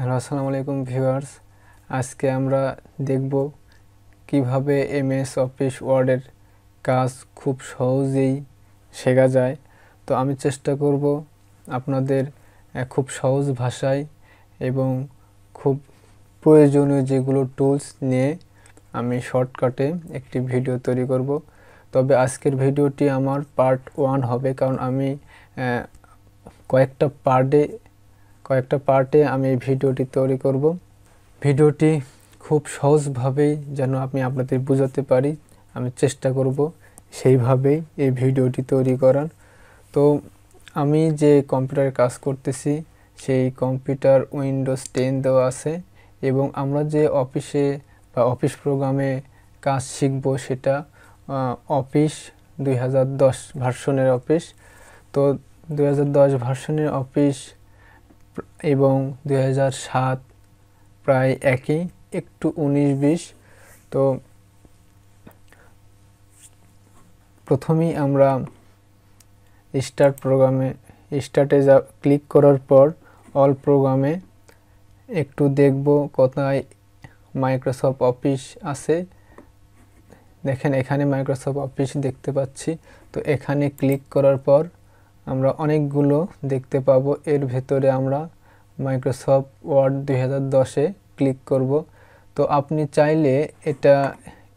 hello আসসালামু আলাইকুম viewers আজকে আমরা দেখব কিভাবে এমএস অফিস ওয়ার্ডের কাজ খুব সহজেই শেখা যায় তো আমি চেষ্টা করব আপনাদের খুব সহজ ভাষায় এবং খুব প্রয়োজনীয় যেগুলো টুলস নিয়ে আমি শর্টকাটে একটি ভিডিও তৈরি করব তবে আজকের ভিডিওটি আমার পার্ট ওয়ান হবে কারণ আমি কয়েকটা পার্টে কয়েকটা পার্টে আমি এই ভিডিওটি তৈরি করব ভিডিওটি খুব সহজভাবেই যেন আমি আপনাদের বোঝাতে পারি আমি চেষ্টা করব সেইভাবেই এই ভিডিওটি তৈরি করার তো আমি যে কম্পিউটারে কাজ করতেছি সেই কম্পিউটার উইন্ডোজ টেন দেওয়া আছে এবং আমরা যে অফিসে বা অফিস প্রোগ্রামে কাজ শিখব সেটা অফিস দুই হাজার দশ ভার্সনের অফিস তো দুই হাজার দশ ভার্সনের অফিস এবং দুই প্রায় একই একটু উনিশ বিশ তো প্রথমেই আমরা স্টার্ট প্রোগ্রামে স্টার্টে যা ক্লিক করার পর অল প্রোগ্রামে একটু দেখব কোথায় মাইক্রোসফট অফিস আছে দেখেন এখানে মাইক্রোসফট অফিস দেখতে পাচ্ছি তো এখানে ক্লিক করার পর আমরা অনেকগুলো দেখতে পাবো এর ভেতরে আমরা মাইক্রোসফট ওয়ার্ড দুই দশে ক্লিক করব তো আপনি চাইলে এটা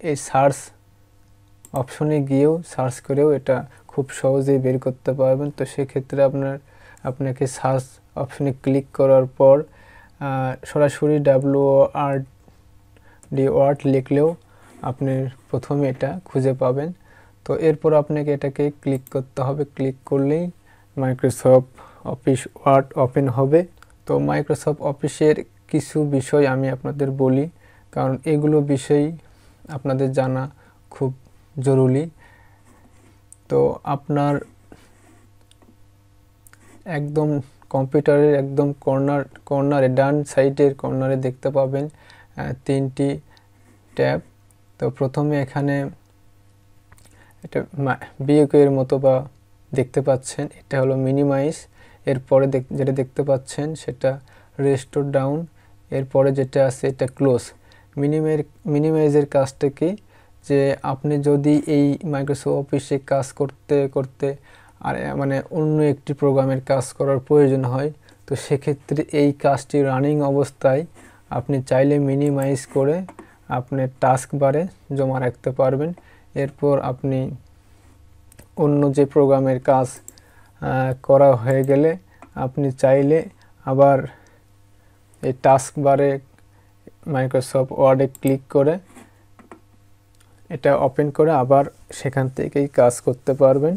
এই সার্চ অপশনে গিয়েও সার্চ করেও এটা খুব সহজেই বের করতে পারবেন তো সেক্ষেত্রে আপনার আপনাকে সার্চ অপশনে ক্লিক করার পর সরাসরি ডাব্লু আর ডি ওয়ার্ড লিখলেও আপনি প্রথমে এটা খুঁজে পাবেন তো এরপর আপনাকে এটাকে ক্লিক করতে হবে ক্লিক করলেই মাইক্রোসফট অফিস ওয়ার্ড ওপেন হবে তো মাইক্রোসফট অফিসের কিছু বিষয় আমি আপনাদের বলি কারণ এগুলো বিষয় আপনাদের জানা খুব জরুরি তো আপনার একদম কম্পিউটারের একদম কর্নার কর্নারে ডান সাইডের কর্নারে দেখতে পাবেন তিনটি ট্যাব তো প্রথমে এখানে এটা বিয়োগের মতো বা দেখতে পাচ্ছেন এটা হলো মিনিমাইজ এরপরে যেটা দেখতে পাচ্ছেন সেটা রেস্টোর ডাউন এরপরে যেটা আছে এটা ক্লোজ মিনিমাইজ মিনিমাইজের কাজটা কি যে আপনি যদি এই মাইক্রোসফট অফিসে কাজ করতে করতে আর মানে অন্য একটি প্রোগ্রামের কাজ করার প্রয়োজন হয় তো সেক্ষেত্রে এই কাজটি রানিং অবস্থায় আপনি চাইলে মিনিমাইজ করে আপনি টাস্ক বারে জমা রাখতে পারবেন এরপর আপনি অন্য যে প্রোগ্রামের কাজ করা হয়ে গেলে আপনি চাইলে আবার এই টাস্ক বারে মাইক্রোসফট ওয়ার্ডে ক্লিক করে এটা ওপেন করে আবার সেখান থেকেই কাজ করতে পারবেন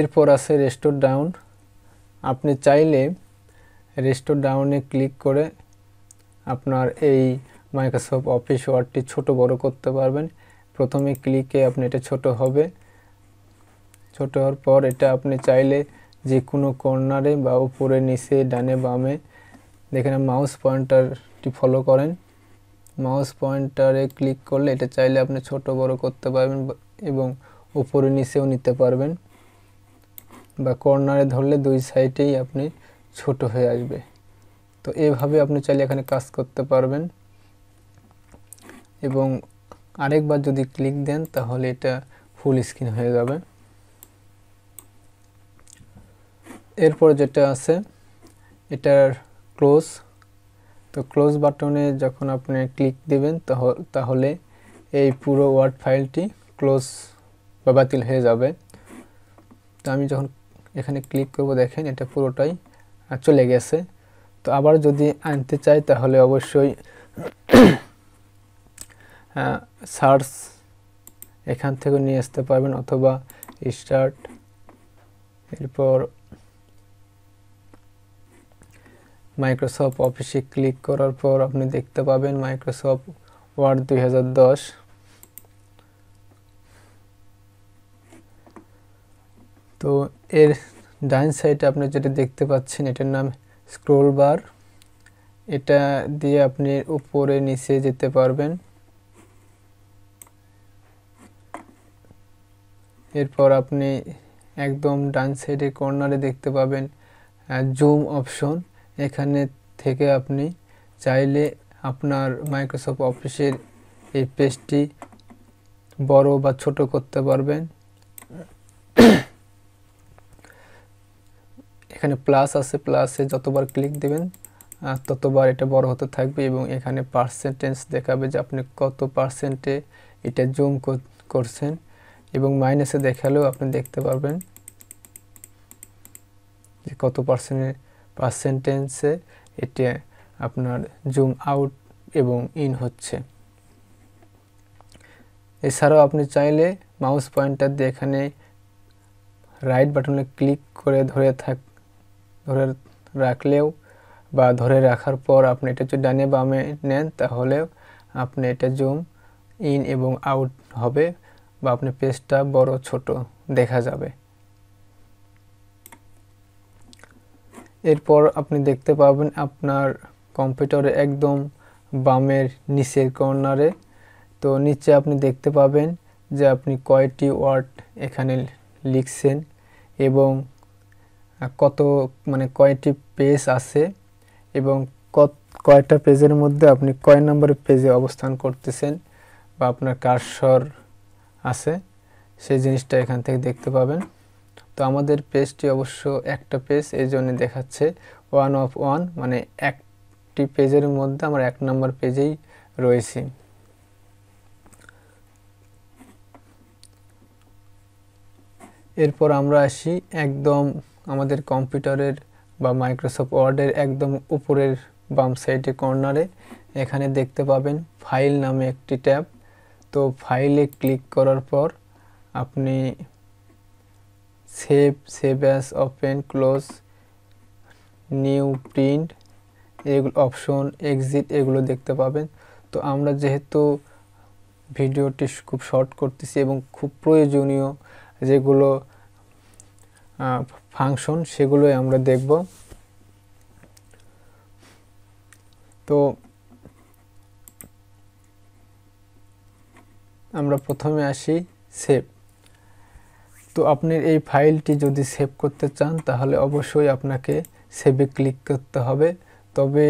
এরপর আছে রেস্টোর ডাউন আপনি চাইলে রেস্টোর ডাউনে ক্লিক করে আপনার এই মাইক্রোসফট অফিস ওয়ার্ডটি ছোট বড় করতে পারবেন প্রথমে ক্লিকে আপনি এটা ছোট হবে ছোট হওয়ার পর এটা আপনি চাইলে যে কোনো কর্নারে বা উপরে নিচে ডানে বামে যেখানে মাউস পয়েন্টারটি ফলো করেন মাউস পয়েন্টারে ক্লিক করলে এটা চাইলে আপনি ছোট বড় করতে পারবেন এবং উপরে নিচেও নিতে পারবেন বা কর্নারে ধরলে দুই সাইডেই আপনি ছোট হয়ে আসবে তো এভাবে আপনি চাইলে এখানে কাজ করতে পারবেন এবং আরেকবার যদি ক্লিক দেন তাহলে এটা ফুল স্ক্রিন হয়ে যাবে এরপর যেটা আছে এটার ক্লোজ তো ক্লোজ বাটনে যখন আপনি ক্লিক দিবেন তাহলে এই পুরো ওয়ার্ড ফাইলটি ক্লোজ বা বাতিল হয়ে যাবে তো আমি যখন এখানে ক্লিক করব দেখেন এটা পুরোটাই চলে গেছে তো আবার যদি আনতে চাই তাহলে অবশ্যই সার্চ এখান থেকে নিয়ে আসতে পারবেন অথবা স্টার্ট এরপর মাইক্রোসফট অফিসে ক্লিক করার পর আপনি দেখতে পাবেন মাইক্রোসফট ওয়ার্ড দুই তো এর ডাইন সাইডে আপনি যেটা দেখতে পাচ্ছেন এটার নাম স্ক্রোল বার এটা দিয়ে আপনি উপরে নিচে যেতে পারবেন এরপর আপনি একদম ডান সাইডে কর্নারে দেখতে পাবেন জুম অপশন এখানে থেকে আপনি চাইলে আপনার মাইক্রোসফট অফিসের এই পেজটি বড় বা ছোট করতে পারবেন এখানে প্লাস আছে প্লাসে যতবার ক্লিক দেবেন ততবার এটা বড় হতে থাকবে এবং এখানে পার্সেন্টেজ দেখাবে যে আপনি কত পার্সেন্টে এটা জুম করছেন এবং মাইনাসে দেখালেও আপনি দেখতে পারবেন যে কত পার্সেন্টে পাস্ট সেন্টেন্সে এটি আপনার জুম আউট এবং ইন হচ্ছে এছাড়াও আপনি চাইলে মাউস পয়েন্টার দিয়ে এখানে রাইট বাটনে ক্লিক করে ধরে থাক ধরে রাখলেও বা ধরে রাখার পর আপনি এটা যদি ডানে বামে নেন তাহলেও আপনি এটা জুম ইন এবং আউট হবে বা আপনি পেজটা বড় ছোট দেখা যাবে এরপর আপনি দেখতে পাবেন আপনার কম্পিউটারে একদম বামের নিচের কর্নারে তো নিচে আপনি দেখতে পাবেন যে আপনি কয়টি ওয়ার্ড এখানে লিখছেন এবং কত মানে কয়টি পেজ আছে এবং কত কয়টা পেজের মধ্যে আপনি কয় নম্বর পেজে অবস্থান করতেছেন বা আপনার কারসর আছে সেই জিনিসটা এখান থেকে দেখতে পাবেন তো আমাদের পেজটি অবশ্য একটা পেজ এই জন্য দেখাচ্ছে ওয়ান অফ ওয়ান মানে একটি পেজের মধ্যে আমার এক নম্বর পেজেই রয়েছি এরপর আমরা আসি একদম আমাদের কম্পিউটারের বা মাইক্রোসফট ওয়ার্ডের একদম উপরের বাম সাইডে কর্নারে এখানে দেখতে পাবেন ফাইল নামে একটি ট্যাব তো ফাইলে ক্লিক করার পর আপনি save save as open close new print এগুলো অপশন এক্সিট এগুলো দেখতে পাবেন তো আমরা যেহেতু ভিডিওটি খুব শর্ট করতেছি এবং খুব প্রয়োজনীয় যেগুলো ফাংশন সেগুলোই আমরা দেখব তো আমরা প্রথমে আসি সেভ তো আপনি এই ফাইলটি যদি সেভ করতে চান তাহলে অবশ্যই আপনাকে সেভে ক্লিক করতে হবে তবে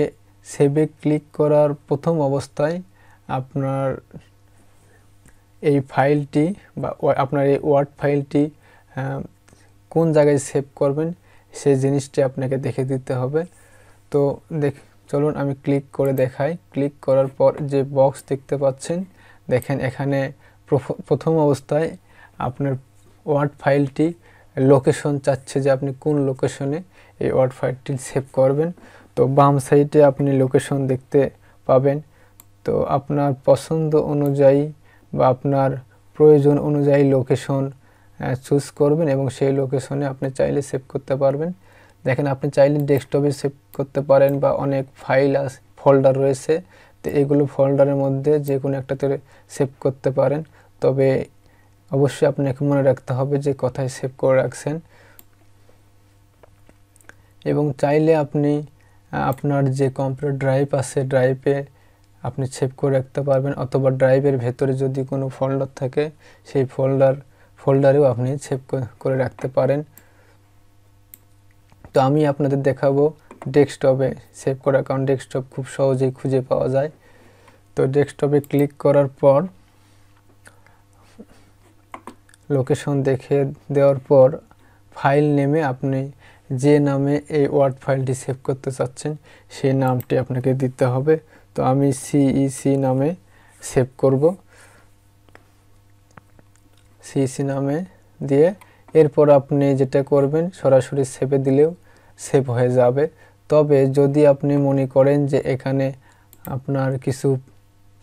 সেভে ক্লিক করার প্রথম অবস্থায় আপনার এই ফাইলটি বা আপনার এই ওয়ার্ড ফাইলটি কোন জায়গায় সেভ করবেন সে জিনিসটি আপনাকে দেখে দিতে হবে তো দেখ চলুন আমি ক্লিক করে দেখাই ক্লিক করার পর যে বক্স দেখতে পাচ্ছেন দেখেন এখানে প্রথম অবস্থায় আপনার ওয়ার্ড ফাইলটি লোকেশন চাচ্ছে যে আপনি কোন লোকেশনে এই ওয়ার্ড ফাইলটি সেভ করবেন তো বাম সাইডে আপনি লোকেশন দেখতে পাবেন তো আপনার পছন্দ অনুযায়ী বা আপনার প্রয়োজন অনুযায়ী লোকেশন চুজ করবেন এবং সেই লোকেশনে আপনি চাইলে সেভ করতে পারবেন দেখেন আপনি চাইলে ডেস্কটপে সেভ করতে পারেন বা অনেক ফাইল ফোল্ডার রয়েছে তো এগুলো ফোল্ডারের মধ্যে যে কোনো একটাতে সেভ করতে পারেন তবে অবশ্যই আপনাকে মনে রাখতে হবে যে কথায় সেভ করে রাখছেন এবং চাইলে আপনি আপনার যে কম্পিউটার ড্রাইভ আছে ড্রাইভে আপনি সেভ করে রাখতে পারবেন অথবা ড্রাইভের ভেতরে যদি কোনো ফোল্ডার থাকে সেই ফোল্ডার ফোল্ডারেও আপনি সেভ করে রাখতে পারেন তো আমি আপনাদের দেখাবো ডেস্কটপে সেভ করা কারণ ডেস্কটপ খুব সহজেই খুঁজে পাওয়া যায় তো ডেস্কটপে ক্লিক করার পর লোকেশন দেখে দেওয়ার পর ফাইল নেমে আপনি যে নামে এই ওয়ার্ড ফাইলটি সেভ করতে চাচ্ছেন সেই নামটি আপনাকে দিতে হবে তো আমি সিইসি e নামে সেভ করব সিইসি e নামে দিয়ে এরপর আপনি যেটা করবেন সরাসরি সেভে দিলেও সেভ হয়ে যাবে তবে যদি আপনি মনে করেন যে এখানে আপনার কিছু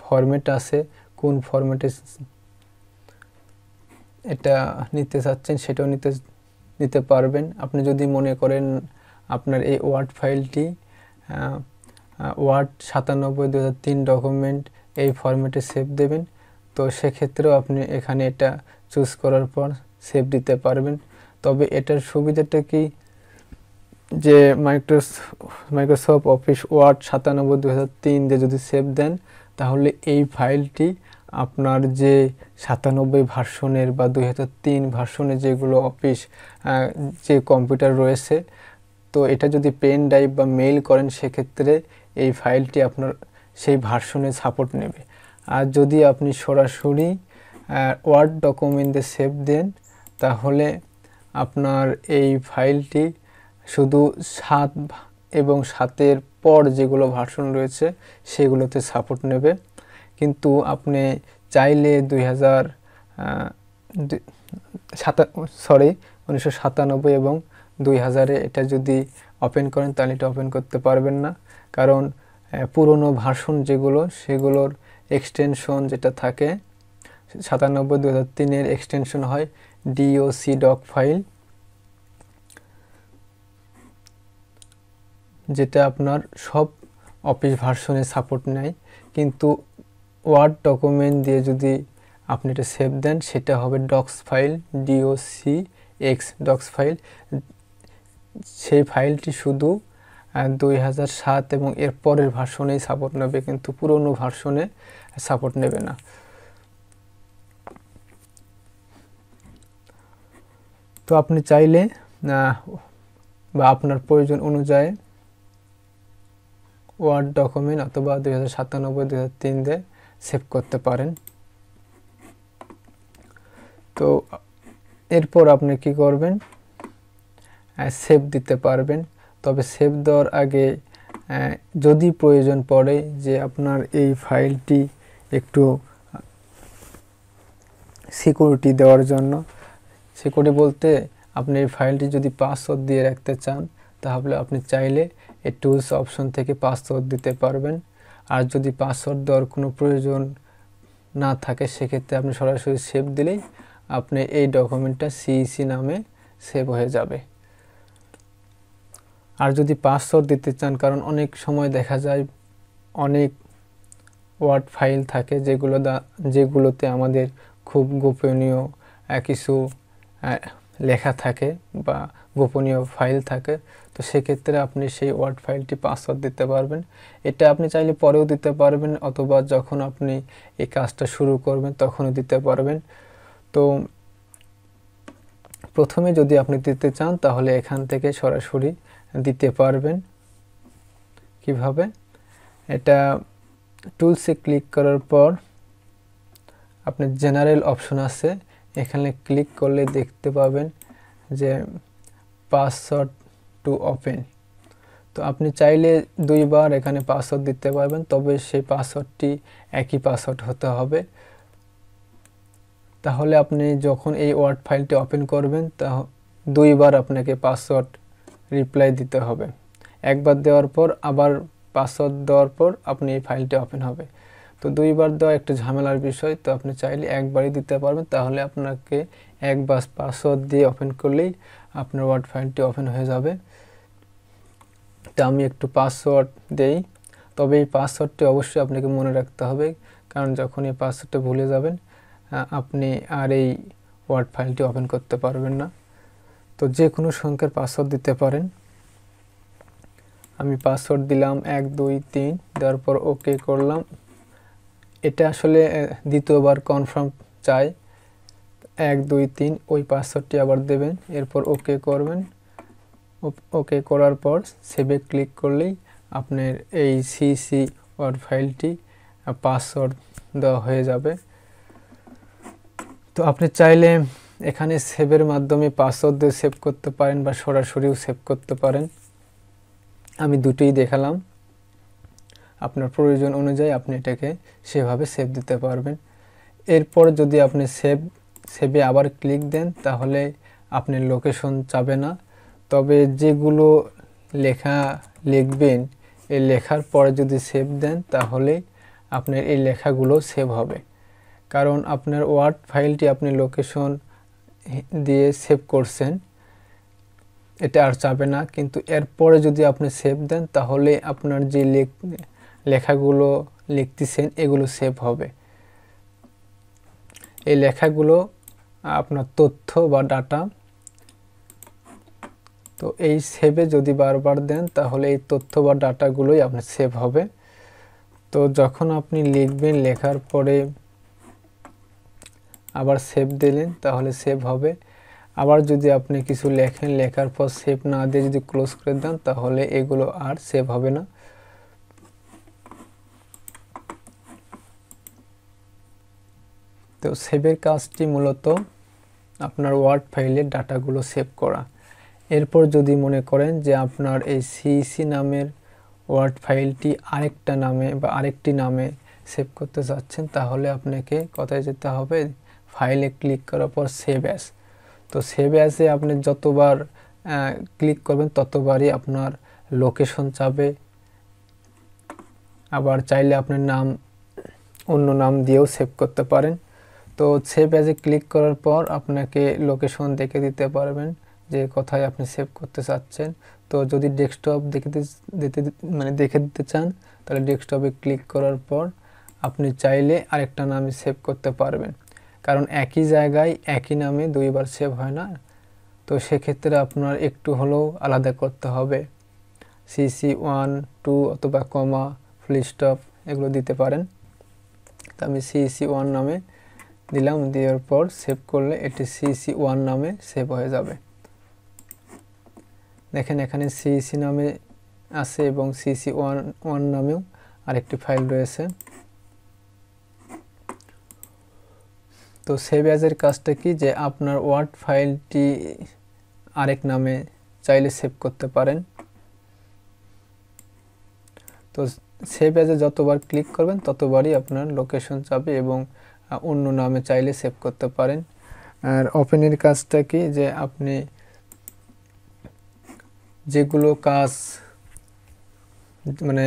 ফরম্যাট আছে কোন ফরম্যাটে এটা নিতে চাচ্ছেন সেটাও নিতে নিতে পারবেন আপনি যদি মনে করেন আপনার এই ওয়ার্ড ফাইলটি ওয়ার্ড সাতানব্বই দু তিন ডকুমেন্ট এই ফরম্যাটে সেভ দেবেন তো সেক্ষেত্রেও আপনি এখানে এটা চুজ করার পর সেভ দিতে পারবেন তবে এটার সুবিধাটা কি যে মাইক্রোস মাইক্রোসফট অফিস ওয়ার্ড সাতানব্বই দু হাজার তিন দিয়ে যদি সেভ দেন তাহলে এই ফাইলটি আপনার যে সাতানব্বই ভার্সনের বা দুই হাজার তিন ভার্সনের যেগুলো অফিস যে কম্পিউটার রয়েছে তো এটা যদি পেন ড্রাইভ বা মেইল করেন সেক্ষেত্রে এই ফাইলটি আপনার সেই ভার্সনে সাপোর্ট নেবে আর যদি আপনি সরাসরি ওয়ার্ড ডকুমেন্টে সেভ দেন তাহলে আপনার এই ফাইলটি শুধু সাত এবং সাতের পর যেগুলো ভার্সন রয়েছে সেগুলোতে সাপোর্ট নেবে কিন্তু আপনি চাইলে দুই হাজার সাতা সরি উনিশশো সাতানব্বই এবং দুই হাজারে এটা যদি ওপেন করেন তাহলে এটা ওপেন করতে পারবেন না কারণ পুরনো ভার্সন যেগুলো সেগুলোর এক্সটেনশন যেটা থাকে সাতানব্বই দু হাজার তিনের এক্সটেনশন হয় ডিওসি ডক ফাইল যেটা আপনার সব অফিস ভার্সনে সাপোর্ট নেয় কিন্তু ওয়ার্ড ডকুমেন্ট দিয়ে যদি আপনি এটা সেভ দেন সেটা হবে docs file DOC X docs file সেই ফাইলটি শুধু দুই হাজার সাত এবং এর পরের ভার্সনেই সাপোর্ট নেবে কিন্তু পুরনো ভার্সনে সাপোর্ট নেবে না তো আপনি চাইলে বা আপনার প্রয়োজন অনুযায়ী ওয়ার্ড ডকুমেন্ট অথবা দুই হাজার সাতানব্বই দু হাজার তিন সেভ করতে পারেন তো এরপর আপনি কি করবেন সেভ দিতে পারবেন তবে সেভ দেওয়ার আগে যদি প্রয়োজন পড়ে যে আপনার এই ফাইলটি একটু সিকিউরিটি দেওয়ার জন্য সিকিউরিটি বলতে আপনি এই ফাইলটি যদি পাসওয়ার্ড দিয়ে রাখতে চান তাহলে আপনি চাইলে এই টুলস অপশন থেকে পাসওয়ার্ড দিতে পারবেন আর যদি পাসওয়ার্ড দেওয়ার কোনো প্রয়োজন না থাকে সেক্ষেত্রে আপনি সরাসরি সেভ দিলেই আপনি এই ডকুমেন্টটা সিইসি e নামে সেভ হয়ে যাবে আর যদি পাসওয়ার্ড দিতে চান কারণ অনেক সময় দেখা যায় অনেক ওয়ার্ড ফাইল থাকে যেগুলো যেগুলোতে আমাদের খুব গোপনীয় কিছু লেখা থাকে বা গোপনীয় ফাইল থাকে তো সেক্ষেত্রে আপনি সেই ওয়ার্ড ফাইলটি পাসওয়ার্ড দিতে পারবেন এটা আপনি চাইলে পরেও দিতে পারবেন অথবা যখন আপনি এই কাজটা শুরু করবেন তখনও দিতে পারবেন তো প্রথমে যদি আপনি দিতে চান তাহলে এখান থেকে সরাসরি দিতে পারবেন কিভাবে এটা টুলসে ক্লিক করার পর আপনি জেনারেল অপশন আছে এখানে ক্লিক করলে দেখতে পাবেন যে পাসওয়ার্ড টু ওপেন তো আপনি চাইলে দুইবার এখানে পাসওয়ার্ড দিতে পারবেন তবে সেই পাসওয়ার্ডটি একই পাসওয়ার্ড হতে হবে তাহলে আপনি যখন এই ওয়ার্ড ফাইলটি ওপেন করবেন তা দুইবার আপনাকে পাসওয়ার্ড রিপ্লাই দিতে হবে একবার দেওয়ার পর আবার পাসওয়ার্ড দেওয়ার পর আপনি এই ফাইলটি ওপেন হবে তো দুইবার দেওয়া একটা ঝামেলার বিষয় তো আপনি চাইলে একবারই দিতে পারবেন তাহলে আপনাকে একবার পাসওয়ার্ড দিয়ে ওপেন করলেই আপনার ওয়ার্ড ফাইলটি ওপেন হয়ে যাবে একটা আমি একটু পাসওয়ার্ড দেই তবে এই পাসওয়ার্ডটি অবশ্যই আপনাকে মনে রাখতে হবে কারণ যখন এই পাসওয়ার্ডটা ভুলে যাবেন আপনি আর এই ওয়ার্ড ফাইলটি ওপেন করতে পারবেন না তো যে কোনো সংখ্যার পাসওয়ার্ড দিতে পারেন আমি পাসওয়ার্ড দিলাম এক দুই তিন দেওয়ার পর ওকে করলাম এটা আসলে দ্বিতীয়বার কনফার্ম চাই এক দুই তিন ওই পাসওয়ার্ডটি আবার দেবেন এরপর ওকে করবেন ওকে করার পর সেভে ক্লিক করলেই আপনার এই সিসি ওর ফাইলটি পাসওয়ার্ড দেওয়া হয়ে যাবে তো আপনি চাইলে এখানে সেভের মাধ্যমে পাসওয়ার্ড দিয়ে সেভ করতে পারেন বা সরাসরিও সেভ করতে পারেন আমি দুটোই দেখালাম আপনার প্রয়োজন অনুযায়ী আপনি এটাকে সেভাবে সেভ দিতে পারবেন এরপর যদি আপনি সেভ সেভে আবার ক্লিক দেন তাহলে আপনার লোকেশন চাবে না তবে যেগুলো লেখা লিখবেন এই লেখার পরে যদি সেভ দেন তাহলে আপনার এই লেখাগুলো সেভ হবে কারণ আপনার ওয়ার্ড ফাইলটি আপনি লোকেশন দিয়ে সেভ করছেন এটা আর চাবে না কিন্তু এরপরে যদি আপনি সেভ দেন তাহলে আপনার যে লেখাগুলো লিখতেছেন এগুলো সেভ হবে এই লেখাগুলো আপনার তথ্য বা ডাটা তো এই সেভে যদি বারবার দেন তাহলে এই তথ্য বা ডাটাগুলোই আপনার সেভ হবে তো যখন আপনি লিখবেন লেখার পরে আবার সেভ দিলেন তাহলে সেভ হবে আবার যদি আপনি কিছু লেখেন লেখার পর সেভ না দিয়ে যদি ক্লোজ করে দেন তাহলে এগুলো আর সেভ হবে না তো সেভের কাজটি মূলত আপনার ওয়ার্ড ফাইলে ডাটাগুলো সেভ করা এরপর যদি মনে করেন যে আপনার এই সিইসি নামের ওয়ার্ড ফাইলটি আরেকটা নামে বা আরেকটি নামে সেভ করতে চাচ্ছেন তাহলে আপনাকে কোথায় যেতে হবে ফাইলে ক্লিক করার পর সেভ অ্যাস তো সেভ অ্যাসে আপনি যতবার ক্লিক করবেন ততবারই আপনার লোকেশন চাবে আবার চাইলে আপনার নাম অন্য নাম দিয়েও সেভ করতে পারেন তো সেভ অ্যাসে ক্লিক করার পর আপনাকে লোকেশন দেখে দিতে পারবেন যে কোথায় আপনি সেভ করতে চাচ্ছেন তো যদি ডেস্কটপ দেখে দিতে মানে দেখে দিতে চান তাহলে ডেস্কটপে ক্লিক করার পর আপনি চাইলে আরেকটা নামে সেভ করতে পারবেন কারণ একই জায়গায় একই নামে দুইবার সেভ হয় না তো সেক্ষেত্রে আপনার একটু হলেও আলাদা করতে হবে সিসি ওয়ান টু অথবা কমা ফ্লিস্টপ এগুলো দিতে পারেন তো আমি সিসি ওয়ান নামে দিলাম দেওয়ার পর সেভ করলে এটি সিসি ওয়ান নামে সেভ হয়ে যাবে দেখেন এখানে সিইসি নামে আছে এবং সিসি ওয়ান ওয়ান নামেও আরেকটি ফাইল রয়েছে তো সেভ অ্যাজের কাজটা কি যে আপনার ওয়ার্ড ফাইলটি আরেক নামে চাইলে সেভ করতে পারেন তো সেভ অ্যাজে যতবার ক্লিক করবেন ততবারই আপনার লোকেশন চাবে এবং অন্য নামে চাইলে সেভ করতে পারেন আর ওপেনের কাজটা কি যে আপনি যেগুলো কাজ মানে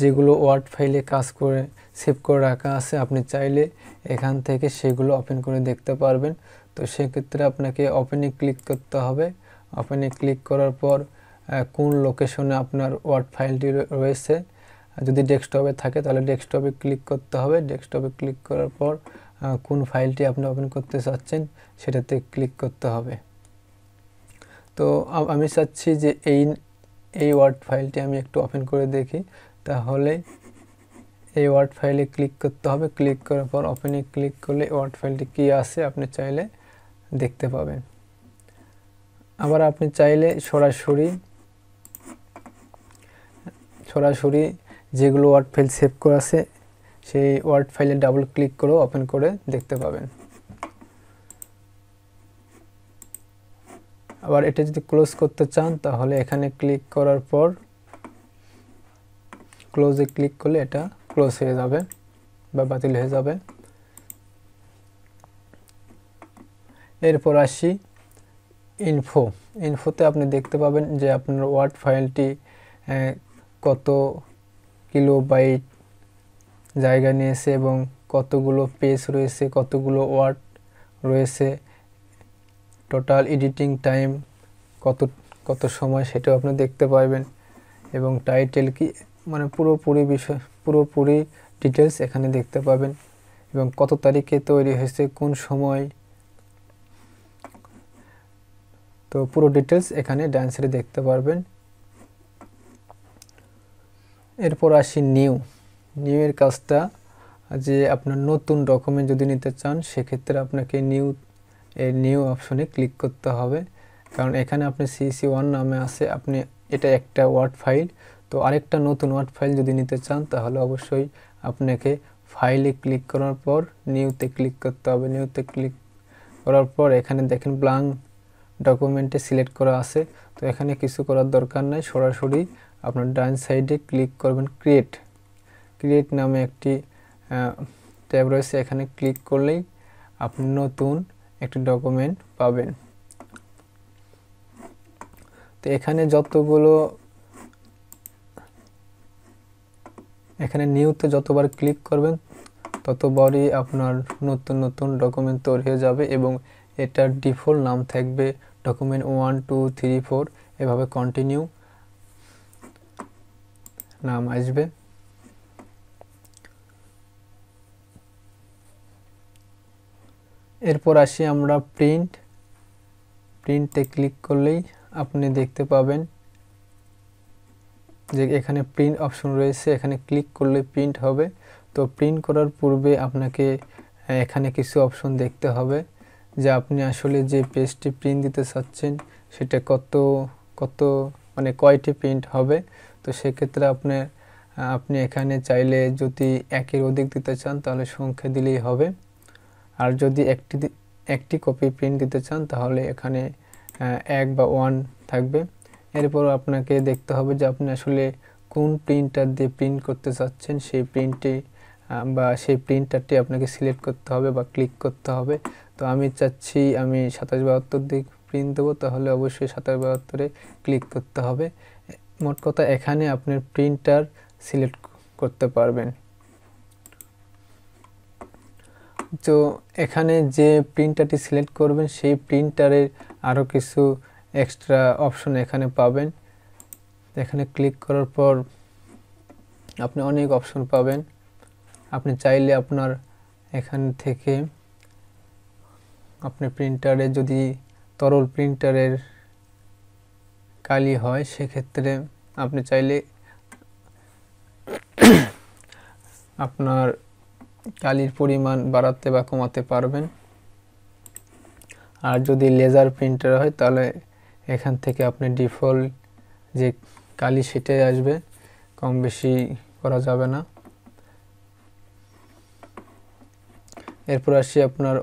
যেগুলো ওয়ার্ড ফাইলে কাজ করে সেভ করে রাখা আছে আপনি চাইলে এখান থেকে সেগুলো ওপেন করে দেখতে পারবেন তো সেক্ষেত্রে আপনাকে ওপেনে ক্লিক করতে হবে ওপেনে ক্লিক করার পর কোন লোকেশনে আপনার ওয়ার্ড ফাইলটি রয়েছে যদি ডেস্কটপে থাকে তাহলে ডেস্কটপে ক্লিক করতে হবে ডেস্কটপে ক্লিক করার পর কোন ফাইলটি আপনি ওপেন করতে চাচ্ছেন সেটাতে ক্লিক করতে হবে তো আমি চাচ্ছি যে এই এই ওয়ার্ড ফাইলটি আমি একটু ওপেন করে দেখি তাহলে এই ওয়ার্ড ফাইলে ক্লিক করতে হবে ক্লিক করার পর ওপেনে ক্লিক করলে ওয়ার্ড ফাইলটি কী আছে আপনি চাইলে দেখতে পাবেন আবার আপনি চাইলে সরাসরি সরাসরি যেগুলো ওয়ার্ড ফাইল সেভ করা আছে সেই ওয়ার্ড ফাইলে ডাবল ক্লিক করেও ওপেন করে দেখতে পাবেন আবার এটা যদি ক্লোজ করতে চান তাহলে এখানে ক্লিক করার পর ক্লোজে ক্লিক করলে এটা ক্লোজ হয়ে যাবে বা বাতিল হয়ে যাবে এরপর আসি ইনফো ইনফোতে আপনি দেখতে পাবেন যে আপনার ওয়ার্ড ফাইলটি কত কিলো বাইট জায়গা নিয়েছে এবং কতগুলো পেজ রয়েছে কতগুলো ওয়ার্ড রয়েছে টোটাল এডিটিং টাইম কত কত সময় সেটাও আপনি দেখতে পাবেন এবং টাইটেল কি মানে পুরোপুরি বিষয় পুরোপুরি ডিটেলস এখানে দেখতে পাবেন এবং কত তারিখে তৈরি হয়েছে কোন সময় তো পুরো ডিটেলস এখানে ডান্সারে দেখতে পারবেন এরপর আসি নিউ নিউ এর কাজটা যে আপনার নতুন ডকুমেন্ট যদি নিতে চান সেক্ষেত্রে আপনাকে নিউ এই নিউ অপশনে ক্লিক করতে হবে কারণ এখানে আপনি সিসি ওয়ান নামে আছে আপনি এটা একটা ওয়ার্ড ফাইল তো আরেকটা নতুন ওয়ার্ড ফাইল যদি নিতে চান তাহলে অবশ্যই আপনাকে ফাইলে ক্লিক করার পর নিউতে ক্লিক করতে হবে নিউতে ক্লিক করার পর এখানে দেখেন ব্লাঙ্ক ডকুমেন্টে সিলেক্ট করা আছে তো এখানে কিছু করার দরকার নাই সরাসরি আপনার ডান সাইডে ক্লিক করবেন ক্রিয়েট ক্রিয়েট নামে একটি ট্যাব রয়েছে এখানে ক্লিক করলেই আপনি নতুন একটি ডকুমেন্ট পাবেন তো এখানে যতগুলো এখানে নিউতে যতবার ক্লিক করবেন ততবারই আপনার নতুন নতুন ডকুমেন্ট তৈরি হয়ে যাবে এবং এটার ডিফল্ট নাম থাকবে document one two three four এভাবে কন্টিনিউ নাম আসবে এরপর আসি আমরা প্রিন্ট প্রিন্টে ক্লিক করলেই আপনি দেখতে পাবেন যে এখানে প্রিন্ট অপশন রয়েছে এখানে ক্লিক করলে প্রিন্ট হবে তো প্রিন্ট করার পূর্বে আপনাকে এখানে কিছু অপশন দেখতে হবে যে আপনি আসলে যে পেজটি প্রিন্ট দিতে চাচ্ছেন সেটা কত কত মানে কয়টি প্রিন্ট হবে তো সেক্ষেত্রে আপনার আপনি এখানে চাইলে যদি একের অধিক দিতে চান তাহলে সংখ্যা দিলেই হবে আর যদি একটি একটি কপি প্রিন্ট দিতে চান তাহলে এখানে এক বা ওয়ান থাকবে এরপর আপনাকে দেখতে হবে যে আপনি আসলে কোন প্রিন্টার দিয়ে প্রিন্ট করতে চাচ্ছেন সেই প্রিন্টে বা সেই প্রিন্টারটি আপনাকে সিলেক্ট করতে হবে বা ক্লিক করতে হবে তো আমি চাচ্ছি আমি সাতাশ বাহাত্তর দিয়ে প্রিন্ট দেবো তাহলে অবশ্যই সাতাশ বাহাত্তরে ক্লিক করতে হবে মোট কথা এখানে আপনার প্রিন্টার সিলেক্ট করতে পারবেন তো এখানে যে প্রিন্টারটি সিলেক্ট করবেন সেই প্রিন্টারের আরও কিছু এক্সট্রা অপশন এখানে পাবেন এখানে ক্লিক করার পর আপনি অনেক অপশন পাবেন আপনি চাইলে আপনার এখান থেকে আপনি প্রিন্টারে যদি তরল প্রিন্টারের কালি হয় সেক্ষেত্রে আপনি চাইলে আপনার কালির পরিমাণ বাড়াতে বা কমাতে পারবেন আর যদি লেজার প্রিন্টার হয় তাহলে এখান থেকে আপনি ডিফল্ট যে কালি সেটাই আসবে কম বেশি করা যাবে না এরপর আসি আপনার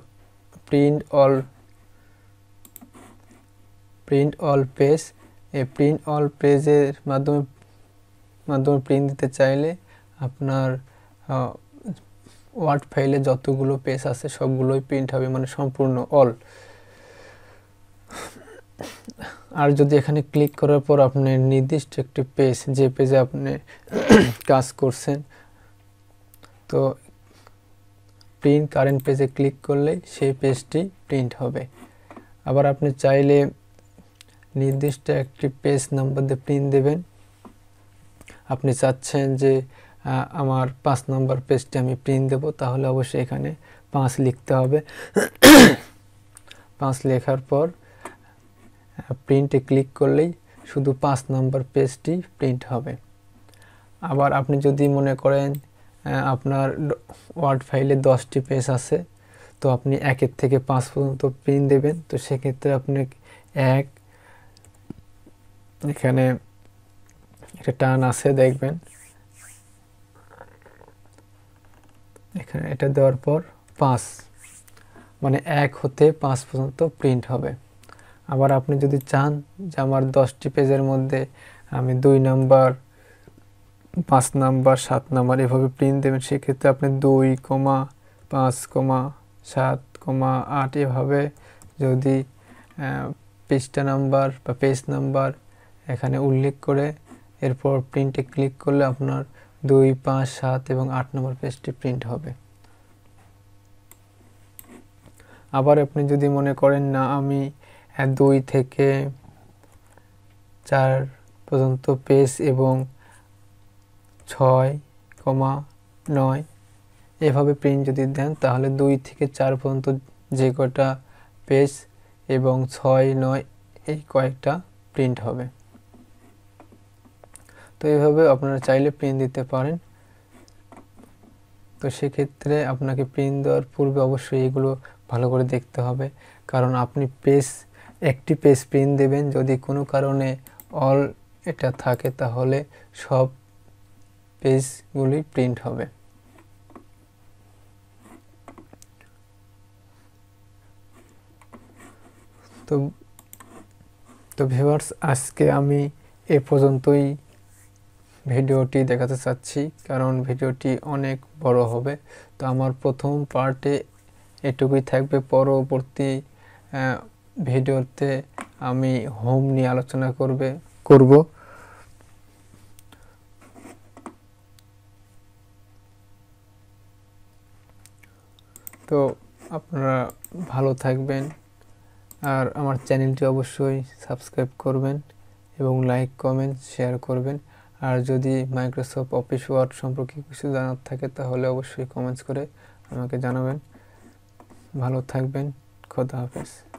print all print all page এই প্রিন্ট অল পেজের মাধ্যমে মাধ্যমে প্রিন্ট দিতে চাইলে আপনার ওয়ার্ড ফাইলে যতগুলো পেজ আছে সবগুলোই প্রিন্ট হবে মানে সম্পূর্ণ অল আর যদি এখানে ক্লিক করার পর আপনি নির্দিষ্ট একটি পেজ যে পেজে আপনি কাজ করছেন তো প্রিন্ট কারেন্ট পেজে ক্লিক করলে সেই পেজটি প্রিন্ট হবে আবার আপনি চাইলে নির্দিষ্ট একটি পেজ নাম্বার দিয়ে প্রিন্ট দেবেন আপনি চাচ্ছেন যে আমার পাঁচ নম্বর পেজটি আমি প্রিন্ট দেবো তাহলে অবশ্যই এখানে পাঁচ লিখতে হবে পাঁচ লেখার পর প্রিন্টে ক্লিক করলেই শুধু পাঁচ নম্বর পেজটি প্রিন্ট হবে আবার আপনি যদি মনে করেন আপনার ওয়ার্ড ফাইলে দশটি পেজ আছে তো আপনি একের থেকে পাঁচ পর্যন্ত প্রিন্ট দেবেন তো সেক্ষেত্রে আপনি এক এখানে একটা টান আছে দেখবেন এখানে এটা দেওয়ার পর পাঁচ মানে এক হতে পাঁচ পর্যন্ত প্রিন্ট হবে আবার আপনি যদি চান যে আমার দশটি পেজের মধ্যে আমি দুই নাম্বার পাঁচ নাম্বার সাত নাম্বার এভাবে প্রিন্ট দেবেন সেক্ষেত্রে আপনি দুই কমা পাঁচ কমা সাত কমা আট এভাবে যদি পেজটা নাম্বার বা পেজ নাম্বার এখানে উল্লেখ করে এরপর প্রিন্টে ক্লিক করলে আপনার দুই পাঁচ সাত এবং আট নম্বর পেজটি প্রিন্ট হবে আবার আপনি যদি মনে করেন না আমি দুই থেকে চার পর্যন্ত পেজ এবং ছয় কমা নয় এভাবে প্রিন্ট যদি দেন তাহলে দুই থেকে চার পর্যন্ত যে কটা পেজ এবং ছয় নয় এই কয়েকটা প্রিন্ট হবে তো এইভাবে আপনারা চাইলে প্রিন্ট দিতে পারেন তো সেক্ষেত্রে আপনাকে প্রিন্ট দেওয়ার পূর্বে অবশ্যই এগুলো ভালো করে দেখতে হবে কারণ আপনি পেজ একটি পেজ প্রিন্ট দেবেন যদি কোনো কারণে অল এটা থাকে তাহলে সব পেজগুলি প্রিন্ট হবে তো তো ভিভার্স আজকে আমি এ পর্যন্তই ভিডিওটি দেখাতে চাচ্ছি কারণ ভিডিওটি অনেক বড় হবে তো আমার প্রথম পার্টে এটুকুই থাকবে পরবর্তী ভিডিওতে আমি হোম নিয়ে আলোচনা করবে করব তো আপনারা ভালো থাকবেন আর আমার চ্যানেলটি অবশ্যই সাবস্ক্রাইব করবেন এবং লাইক কমেন্ট শেয়ার করবেন আর যদি মাইক্রোসফট অফিস ওয়ার্ড সম্পর্কে কিছু জানার থাকে তাহলে অবশ্যই কমেন্টস করে আমাকে জানাবেন ভালো থাকবেন খোদা হাফেজ